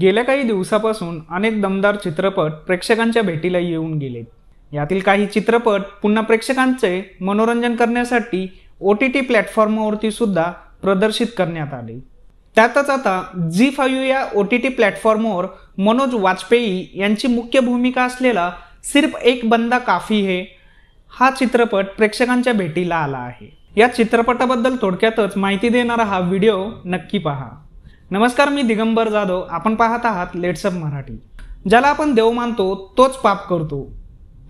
गेल्या काही दिवसापासून अनेक दमदार चित्रपट प्रेक्षकांच्या भेटीला येऊन गेलेत यातील काही चित्रपट पुन्हा प्रेक्षकांचे मनोरंजन करण्यासाठी ओ टी टी प्लॅटफॉर्मवरती सुद्धा प्रदर्शित करण्यात आले त्यातच आता झी फायू या ओ टी टी प्लॅटफॉर्मवर मनोज वाजपेयी यांची मुख्य भूमिका असलेला सिर्फ एक बंदा काफी हे हा चित्रपट प्रेक्षकांच्या भेटीला आला आहे या चित्रपटाबद्दल थोडक्यातच माहिती देणारा हा व्हिडिओ नक्की पहा नमस्कार मी दिगंबर जाधव आपण पाहत आहात लेट्सअप मराठी ज्याला आपण देव मानतो तोच पाप करतो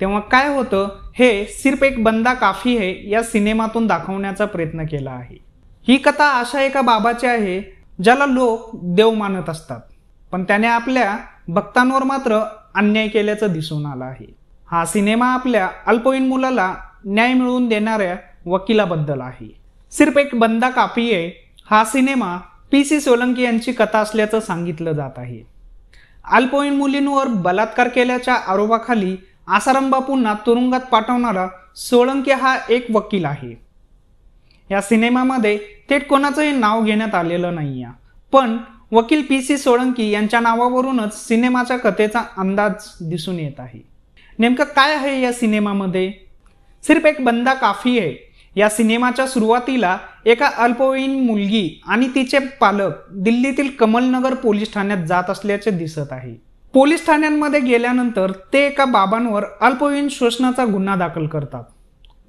तेव्हा काय होतं हे सिर्फ एक बंदा काफी आहे या सिनेमातून दाखवण्याचा प्रयत्न केला आहे ही कथा अशा एका बाबाची आहे ज्याला लोक देव मानत असतात पण त्याने आपल्या भक्तांवर मात्र अन्याय केल्याचं दिसून आलं आहे हा सिनेमा आपल्या अल्पवयीन मुलाला न्याय मिळवून देणाऱ्या वकिलाबद्दल आहे सिर्फ एक बंदा काफी आहे हा सिनेमा पी सी सोलंकी यांची कथा असल्याचं सांगितलं जात आहे अल्पवयीन मुलींवर बलात्कार केल्याच्या आरोपाखाली आसाराम बापूंना तुरुंगात पाठवणारा सोळंकी हा एक वकील आहे या सिनेमामध्ये थेट कोणाचंही नाव घेण्यात आलेलं नाही आहे पण वकील पी सी सोळंकी यांच्या नावावरूनच सिनेमाच्या कथेचा अंदाज दिसून येत आहे नेमकं काय आहे या सिनेमामध्ये सिर्फ एक बंदा काफी आहे या सिनेमाच्या सुरुवातीला एका अल्पवयीन मुलगी आणि तिचे पालक दिल्लीतील कमलनगर पोलीस ठाण्यात जात असल्याचे दिसत आहे पोलीस ठाण्यांमध्ये गेल्यानंतर ते एका बाबांवर अल्पवयीन शोषणाचा गुन्हा दाखल करतात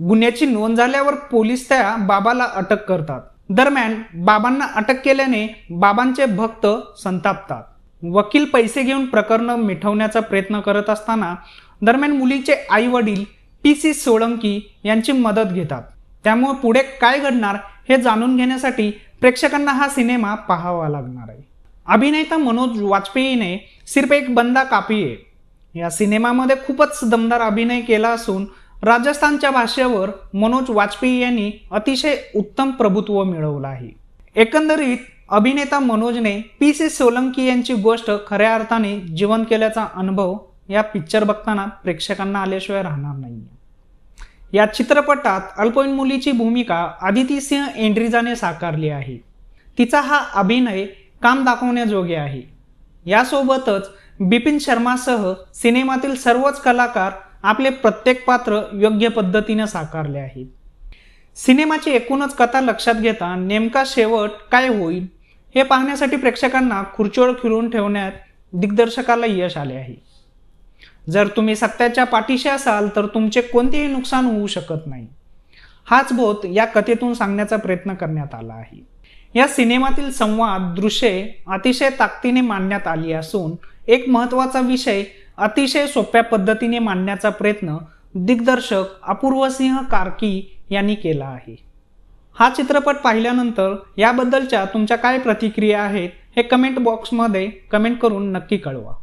गुन्ह्याची नोंद झाल्यावर पोलीस त्या बाबाला अटक करतात दरम्यान बाबांना अटक केल्याने बाबांचे भक्त संतापतात वकील पैसे घेऊन प्रकरण मिठवण्याचा प्रयत्न करत असताना दरम्यान मुलीचे आई वडील पी सी सोळंकी यांची मदत घेतात त्यामुळे पुढे काय घडणार हे जाणून घेण्यासाठी प्रेक्षकांना हा सिनेमा पाहावा लागणार आहे अभिनेता मनोज वाजपेयीने सिर्फ एक बंदा कापीये या सिनेमामध्ये खूपच दमदार अभिनय केला असून राजस्थानच्या भाषेवर मनोज वाजपेयी यांनी अतिशय उत्तम प्रभुत्व मिळवलं आहे एकंदरीत अभिनेता मनोजने पी सी सोलंकी यांची गोष्ट खऱ्या अर्थाने जीवन केल्याचा अनुभव या पिक्चर बघताना प्रेक्षकांना आल्याशिवाय राहणार नाही या चित्रपटात अल्पवयीन मुलीची भूमिका आदिती सिंह एंड्रिजाने साकारली आहे तिचा हा अभिनय काम दाखवण्याजोगे आहे यासोबतच बिपिन शर्मासह सिनेमातील सर्वच कलाकार आपले प्रत्येक पात्र योग्य पद्धतीने साकारले आहेत सिनेमाची एकूणच कथा लक्षात घेता नेमका शेवट काय होईल हे पाहण्यासाठी प्रेक्षकांना खुर्चीवर फिरून ठेवण्यात दिग्दर्शकाला यश आले आहे जर तुम्ही सत्याच्या पाठीशी असाल तर तुमचे कोणतेही नुकसान होऊ शकत नाही हाच बोध या कथेतून सांगण्याचा प्रयत्न करण्यात आला आहे या सिनेमातील संवाद दृश्ये अतिशय ताकदीने मांडण्यात आली असून एक महत्त्वाचा विषय अतिशय सोप्या पद्धतीने मांडण्याचा प्रयत्न दिग्दर्शक अपूर्वसिंह कारकी यांनी केला आहे हा चित्रपट पाहिल्यानंतर याबद्दलच्या तुमच्या काय प्रतिक्रिया आहेत हे कमेंट बॉक्समध्ये कमेंट करून नक्की कळवा